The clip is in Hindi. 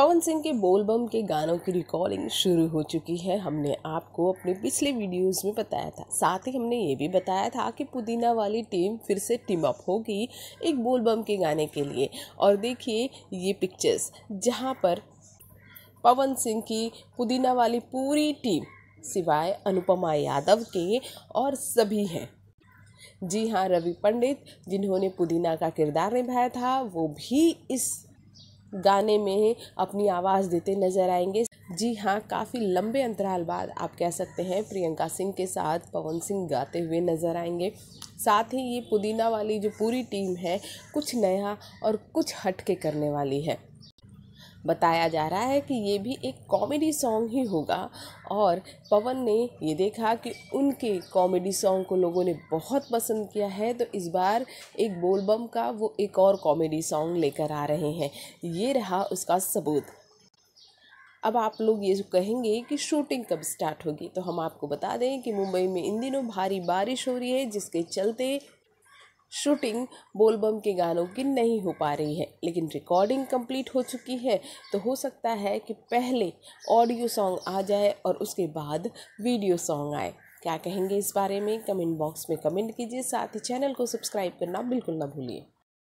पवन सिंह के बोलबम के गानों की रिकॉर्डिंग शुरू हो चुकी है हमने आपको अपने पिछले वीडियोस में बताया था साथ ही हमने ये भी बताया था कि पुदीना वाली टीम फिर से टीम अप होगी एक बोलबम के गाने के लिए और देखिए ये पिक्चर्स जहाँ पर पवन सिंह की पुदीना वाली पूरी टीम सिवाय अनुपमा यादव के और सभी हैं जी हाँ रवि पंडित जिन्होंने पुदीना का किरदार निभाया था वो भी इस गाने में अपनी आवाज़ देते नज़र आएंगे जी हाँ काफ़ी लंबे अंतराल बाद आप कह सकते हैं प्रियंका सिंह के साथ पवन सिंह गाते हुए नज़र आएंगे साथ ही ये पुदीना वाली जो पूरी टीम है कुछ नया और कुछ हटके करने वाली है बताया जा रहा है कि ये भी एक कॉमेडी सॉन्ग ही होगा और पवन ने ये देखा कि उनके कॉमेडी सॉन्ग को लोगों ने बहुत पसंद किया है तो इस बार एक बोलबम का वो एक और कॉमेडी सॉन्ग लेकर आ रहे हैं ये रहा उसका सबूत अब आप लोग ये कहेंगे कि शूटिंग कब स्टार्ट होगी तो हम आपको बता दें कि मुंबई में इन दिनों भारी बारिश हो रही है जिसके चलते शूटिंग बोलबम के गानों की नहीं हो पा रही है लेकिन रिकॉर्डिंग कंप्लीट हो चुकी है तो हो सकता है कि पहले ऑडियो सॉन्ग आ जाए और उसके बाद वीडियो सॉन्ग आए क्या कहेंगे इस बारे में कमेंट बॉक्स में कमेंट कीजिए साथ ही चैनल को सब्सक्राइब करना बिल्कुल ना भूलिए